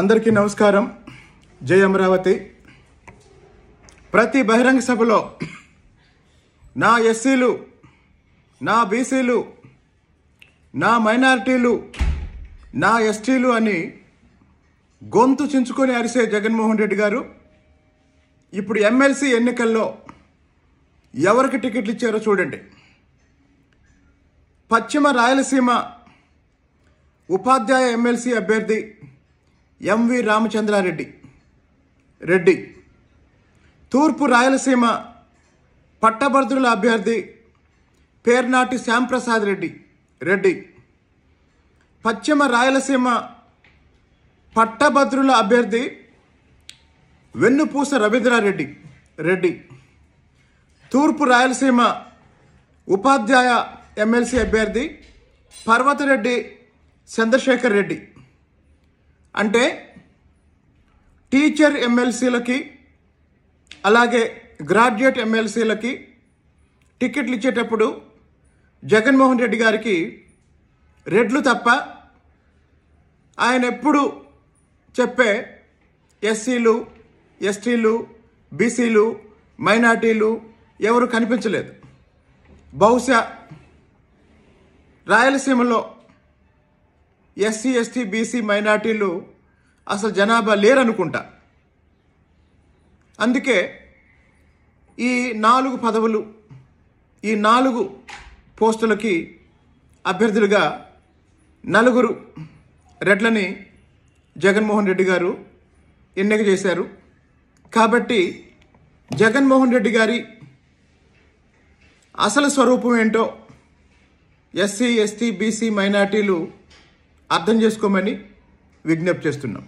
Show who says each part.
Speaker 1: అందరికీ నమస్కారం జై అమరావతి ప్రతి బహిరంగ సభలో నా ఎస్సీలు నా బీసీలు నా మైనారిటీలు నా ఎస్టీలు అని గొంతు చించుకొని అరిసే జగన్మోహన్ రెడ్డి గారు ఇప్పుడు ఎమ్మెల్సీ ఎన్నికల్లో ఎవరికి టికెట్లు ఇచ్చారో చూడండి పశ్చిమ రాయలసీమ ఉపాధ్యాయ ఎమ్మెల్సీ అభ్యర్థి ఎంవి రామచంద్రారెడ్డి రెడ్డి తూర్పు రాయలసీమ పట్టభద్రుల అభ్యర్థి పేర్నాటి శ్యాంప్రసాద్ రెడ్డి రెడ్డి పశ్చిమ రాయలసీమ పట్టభద్రుల అభ్యర్థి వెన్నుపూస రవీంద్రారెడ్డి రెడ్డి తూర్పు రాయలసీమ ఉపాధ్యాయ ఎమ్మెల్సీ అభ్యర్థి పర్వతరెడ్డి చంద్రశేఖర్ రెడ్డి అంటే టీచర్ ఎమ్మెల్సీలకి అలాగే గ్రాడ్యుయేట్ ఎమ్మెల్సీలకి టికెట్లు ఇచ్చేటప్పుడు జగన్మోహన్ రెడ్డి గారికి రెడ్లు తప్ప ఆయన ఎప్పుడు చెప్పే ఎస్సీలు ఎస్టీలు బీసీలు మైనార్టీలు ఎవరు కనిపించలేదు బహుశా రాయలసీమలో ఎస్సీ ఎస్టీ బీసీ మైనార్టీలు అసలు జనాభా లేరనుకుంటా అందుకే ఈ నాలుగు పదవులు ఈ నాలుగు పోస్టులకి అభ్యర్థులుగా నలుగురు రెడ్లని జగన్మోహన్ రెడ్డి గారు ఎన్నిక చేశారు కాబట్టి జగన్మోహన్ రెడ్డి గారి అసలు స్వరూపం ఏంటో ఎస్సీ ఎస్టీ బీసీ మైనార్టీలు అర్థం చేసుకోమని విజ్ఞప్తి చేస్తున్నాం